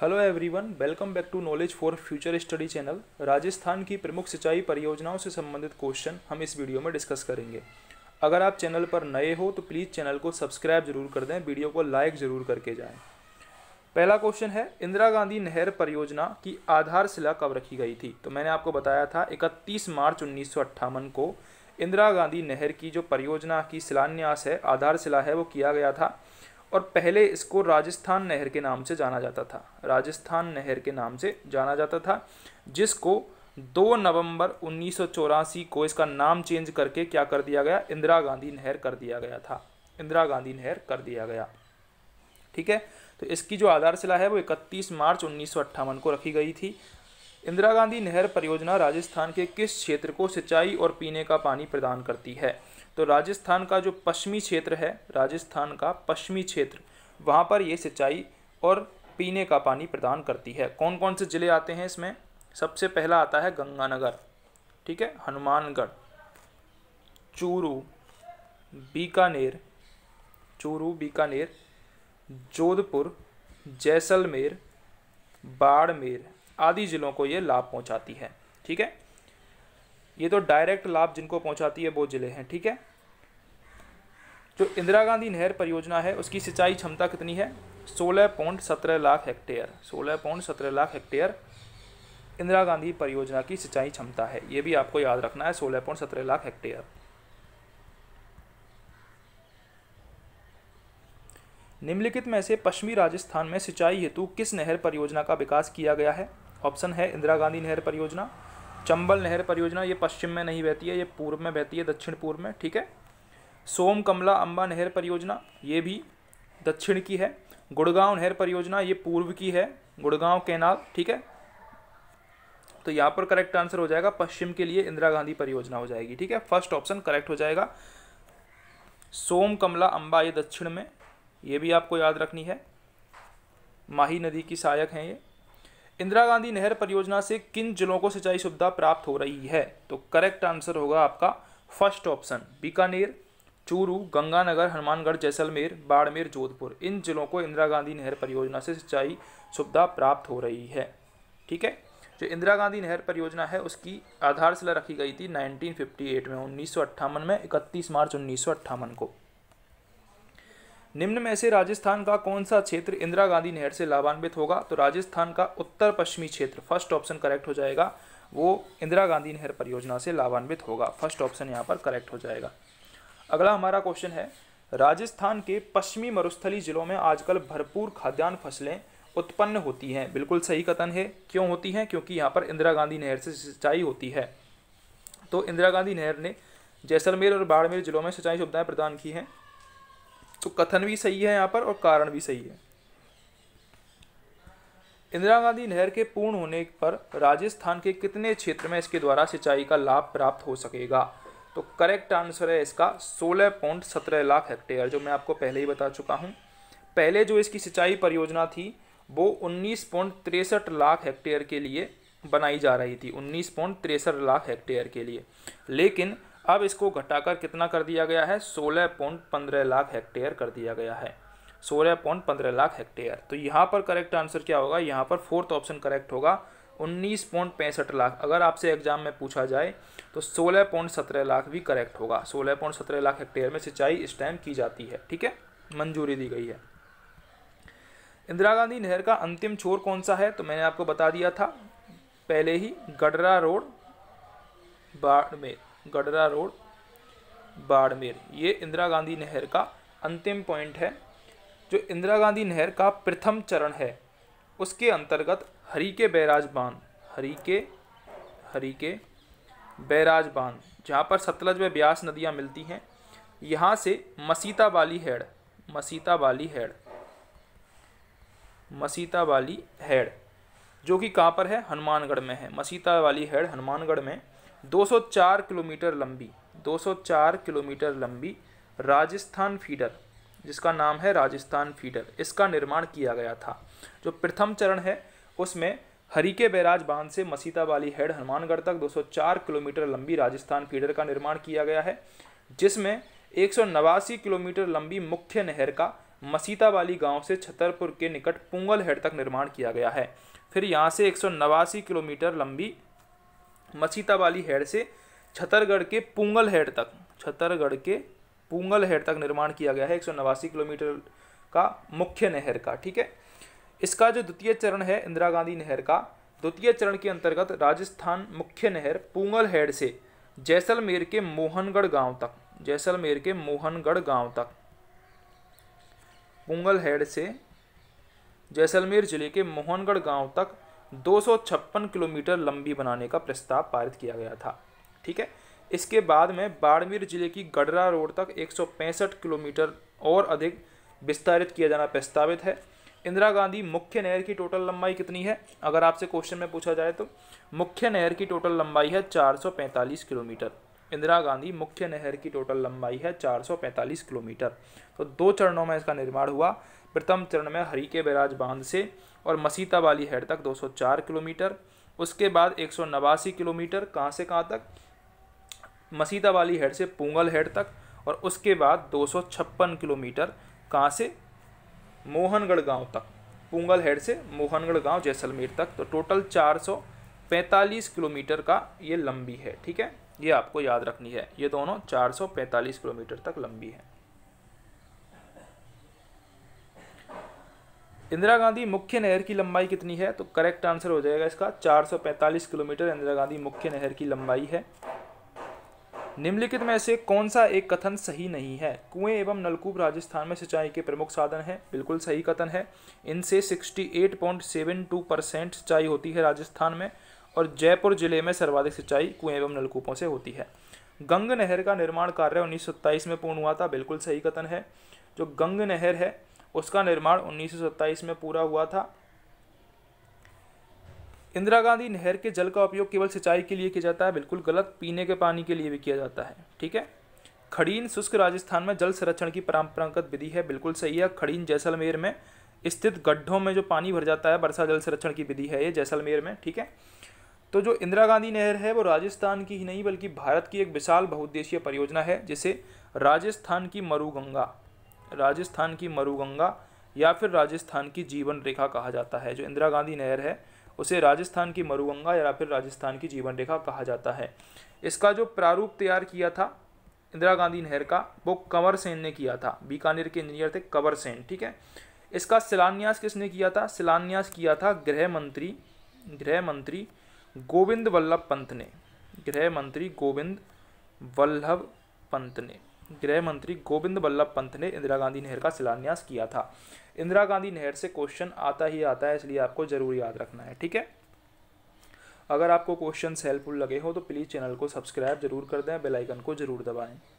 hello everyone welcome back to knowledge for future study channel Rajasthan की प्रमुख सिंचाई परियोजनाओं से संबंधित क्वेश्चन हम इस वीडियो में डिस्कस करेंगे अगर आप चैनल पर नए हो तो प्लीज़ चैनल को सब्सक्राइब जरूर कर दें वीडियो को लाइक ज़रूर करके जाएं पहला क्वेश्चन है इंदिरा गांधी नहर परियोजना की आधारशिला कब रखी गई थी तो मैंने आपको बताया था इकतीस मार्च उन्नीस को इंदिरा गांधी नहर की जो परियोजना की शिलान्यास है आधारशिला है वो किया गया था और पहले इसको राजस्थान नहर के नाम से जाना जाता था राजस्थान नहर के नाम से जाना जाता था जिसको 2 नवंबर उन्नीस को इसका नाम चेंज करके क्या कर दिया गया इंदिरा गांधी नहर कर दिया गया था इंदिरा गांधी नहर कर दिया गया ठीक है तो इसकी जो आधारशिला है वो 31 मार्च उन्नीस को रखी गई थी इंदिरा गांधी नहर परियोजना राजस्थान के किस क्षेत्र को सिंचाई और पीने का पानी प्रदान करती है तो राजस्थान का जो पश्चिमी क्षेत्र है राजस्थान का पश्चिमी क्षेत्र वहाँ पर ये सिंचाई और पीने का पानी प्रदान करती है कौन कौन से ज़िले आते हैं इसमें सबसे पहला आता है गंगानगर ठीक है हनुमानगढ़ चूरू बीकानेर चूरू बीकानेर जोधपुर जैसलमेर बाड़मेर आदि ज़िलों को ये लाभ पहुंचाती है ठीक है ये तो डायरेक्ट लाभ जिनको पहुंचाती है वो ज़िले हैं ठीक है जो इंदिरा गांधी नहर परियोजना है उसकी सिंचाई क्षमता कितनी है सोलह पॉइंट सत्रह लाख हेक्टेयर सोलह पॉइंट सत्रह लाख हेक्टेयर इंदिरा गांधी परियोजना की सिंचाई क्षमता है ये भी आपको याद रखना है सोलह पॉइंट सत्रह लाख हेक्टेयर निम्नलिखित में से पश्चिमी राजस्थान में सिंचाई हेतु किस नहर परियोजना का विकास किया गया है ऑप्शन है इंदिरा गांधी नहर परियोजना चंबल नहर परियोजना ये पश्चिम में नहीं बहती है ये पूर्व में बहती है दक्षिण पूर्व में ठीक है सोम कमला अम्बा नहर परियोजना ये भी दक्षिण की है गुड़गांव नहर परियोजना ये पूर्व की है गुड़गांव कैनाल ठीक है तो यहाँ पर करेक्ट आंसर हो जाएगा पश्चिम के लिए इंदिरा गांधी परियोजना हो जाएगी ठीक है फर्स्ट ऑप्शन करेक्ट हो जाएगा सोम कमला अम्बा ये दक्षिण में ये भी आपको याद रखनी है माही नदी की सहायक हैं ये इंदिरा गांधी नहर परियोजना से किन जिलों को सिंचाई सुविधा प्राप्त हो रही है तो करेक्ट आंसर होगा आपका फर्स्ट ऑप्शन बीकानेर चूरू गंगानगर हनुमानगढ़ जैसलमेर बाड़मेर जोधपुर इन जिलों को इंदिरा गांधी नहर परियोजना से सिंचाई सुविधा प्राप्त हो रही है ठीक है जो इंदिरा गांधी नहर परियोजना है उसकी आधारशिला रखी गई थी 1958 में उन्नीस में 31 मार्च उन्नीस को निम्न में से राजस्थान का कौन सा क्षेत्र इंदिरा गांधी नहर से लाभान्वित होगा तो राजस्थान का उत्तर पश्चिमी क्षेत्र फर्स्ट ऑप्शन करेक्ट हो जाएगा वो इंदिरा गांधी नहर परियोजना से लाभान्वित होगा फर्स्ट ऑप्शन यहाँ पर करेक्ट हो जाएगा अगला हमारा क्वेश्चन है राजस्थान के पश्चिमी मरुस्थली जिलों में आजकल भरपूर खाद्यान्न फसलें उत्पन्न होती हैं बिल्कुल सही कथन है क्यों होती हैं क्योंकि यहाँ पर इंदिरा गांधी नहर से सिंचाई होती है तो इंदिरा गांधी नहर ने जैसलमेर और बाड़मेर जिलों में सिंचाई सुविधाएं प्रदान की हैं तो कथन भी सही है यहाँ पर और कारण भी सही है इंदिरा गांधी नहर के पूर्ण होने पर राजस्थान के कितने क्षेत्र में इसके द्वारा सिंचाई का लाभ प्राप्त हो सकेगा तो करेक्ट आंसर है इसका सोलह पॉइंट सत्रह लाख हेक्टेयर जो मैं आपको पहले ही बता चुका हूँ पहले जो इसकी सिंचाई परियोजना थी वो उन्नीस पॉइंट तिरसठ लाख हेक्टेयर के लिए बनाई जा रही थी उन्नीस पॉइंट तिरसठ लाख हेक्टेयर के लिए लेकिन अब इसको घटाकर कितना कर दिया गया है सोलह पॉइंट पंद्रह लाख हेक्टेयर कर दिया गया है सोलह पॉइंट पंद्रह लाख हेक्टेयर तो यहाँ पर करेक्ट आंसर क्या होगा यहाँ पर फोर्थ ऑप्शन करेक्ट होगा उन्नीस पॉइंट पैंसठ लाख अगर आपसे एग्जाम में पूछा जाए तो सोलह पॉइंट सत्रह लाख भी करेक्ट होगा सोलह पॉइंट सत्रह लाख हेक्टेयर में सिंचाई इस टाइम की जाती है ठीक है मंजूरी दी गई है इंदिरा गांधी नहर का अंतिम छोर कौन सा है तो मैंने आपको बता दिया था पहले ही गडरा रोड बाड़मेर गडरा रोड बाड़मेर ये इंदिरा गांधी नहर का अंतिम पॉइंट है जो इंदिरा गांधी नहर का प्रथम चरण है उसके अंतर्गत हरी के बैराज बांध हरी के हरी के बैराज बांध जहाँ पर सतलज व ब्यास नदियाँ मिलती हैं यहाँ से मसीता बाली हेड़ मसीता बाली हेड़ मसीता बाली हेड़ जो कि कहाँ पर है हनुमानगढ़ में है मसीता वाली हेड़ हनुमानगढ़ में 204 किलोमीटर लंबी 204 किलोमीटर लंबी राजस्थान फीडर जिसका नाम है राजस्थान फीडर इसका निर्माण किया गया था जो प्रथम चरण है उसमें हरी के बैराज बांध से मसीताबाली हेड हनुमानगढ़ तक 204 किलोमीटर लंबी राजस्थान फीडर का निर्माण किया गया है जिसमें एक किलोमीटर लंबी मुख्य नहर का मसीताबाली गांव से छतरपुर के निकट पुंगल हेड तक निर्माण किया गया है फिर यहाँ से एक किलोमीटर लंबी मसीताबाली हेड से छतरगढ़ के पुंगल हेड तक छतरगढ़ के पुंगल हेड तक निर्माण किया गया है एक किलोमीटर का मुख्य नहर का ठीक है इसका जो द्वितीय चरण है इंदिरा गांधी नहर का द्वितीय चरण के अंतर्गत राजस्थान मुख्य नहर पूंगल हेड से जैसलमेर के मोहनगढ़ गांव तक जैसलमेर के मोहनगढ़ गांव तक पूंगल हेड से जैसलमेर जिले के मोहनगढ़ गांव तक दो किलोमीटर लंबी बनाने का प्रस्ताव पारित किया गया था ठीक है इसके बाद में बाड़मेर जिले की गडरा रोड तक एक किलोमीटर और अधिक विस्तारित किया जाना प्रस्तावित है इंदिरा गांधी मुख्य नहर की टोटल लंबाई कितनी है अगर आपसे क्वेश्चन में पूछा जाए तो मुख्य नहर की टोटल लंबाई है 445 किलोमीटर इंदिरा गांधी मुख्य नहर की टोटल लंबाई है 445 किलोमीटर तो दो चरणों में इसका निर्माण हुआ प्रथम चरण में हरीके बैराज बांध से और मसीता वाली हेड तक 204 किलोमीटर उसके बाद एक किलोमीटर कहाँ से कहाँ तक मसीता वाली हेड से पोंगल हेड तक और उसके बाद दो किलोमीटर कहाँ से मोहनगढ़ गांव तक पुंगल हेड से मोहनगढ़ गांव जैसलमेर तक तो टोटल 445 किलोमीटर का ये लंबी है ठीक है ये आपको याद रखनी है ये दोनों 445 किलोमीटर तक लंबी है इंदिरा गांधी मुख्य नहर की लंबाई कितनी है तो करेक्ट आंसर हो जाएगा इसका 445 किलोमीटर इंदिरा गांधी मुख्य नहर की लंबाई है निम्नलिखित में से कौन सा एक कथन सही नहीं है कुएं एवं नलकूप राजस्थान में सिंचाई के प्रमुख साधन हैं बिल्कुल सही कथन है इनसे 68.72 परसेंट सिंचाई होती है राजस्थान में और जयपुर जिले में सर्वाधिक सिंचाई कुएं एवं नलकूपों से होती है गंग नहर का निर्माण कार्य उन्नीस में पूर्ण हुआ था बिल्कुल सही कथन है जो गंग नहर है उसका निर्माण उन्नीस में पूरा हुआ था इंदिरा गांधी नहर के जल का उपयोग केवल सिंचाई के लिए किया जाता है बिल्कुल गलत पीने के पानी के लिए भी किया जाता है ठीक है खड़ीन शुष्क राजस्थान में जल संरक्षण की परंपरागत विधि है बिल्कुल सही है खड़ीन जैसलमेर में स्थित गड्ढों में जो पानी भर जाता है वर्षा जल संरक्षण की विधि है ये जैसलमेर में ठीक है तो जो इंदिरा गांधी नहर है वो राजस्थान की ही नहीं बल्कि भारत की एक विशाल बहुउद्देशीय परियोजना है जिसे राजस्थान की मरुगंगा राजस्थान की मरुगंगा या फिर राजस्थान की जीवन रेखा कहा जाता है जो इंदिरा गांधी नहर है उसे राजस्थान की मरुगंगा या फिर राजस्थान की जीवन रेखा कहा जाता है इसका जो प्रारूप तैयार किया था इंदिरा गांधी नहर का वो कंवर सेन ने किया था बीकानेर के इंजीनियर थे कंवर सेन ठीक है इसका शिलान्यास किसने किया था शिलान्यास किया था गृह मंत्री गृह मंत्री गोविंद वल्लभ पंत ने गृह मंत्री गोविंद वल्लभ पंत ने गृह मंत्री गोविंद बल्लभ पंत ने इंदिरा गांधी नहर का शिलान्यास किया था इंदिरा गांधी नहर से क्वेश्चन आता ही आता है इसलिए आपको ज़रूर याद रखना है ठीक है अगर आपको क्वेश्चन हेल्पफुल लगे हो तो प्लीज़ चैनल को सब्सक्राइब जरूर कर दें बेलाइकन को ज़रूर दबाएं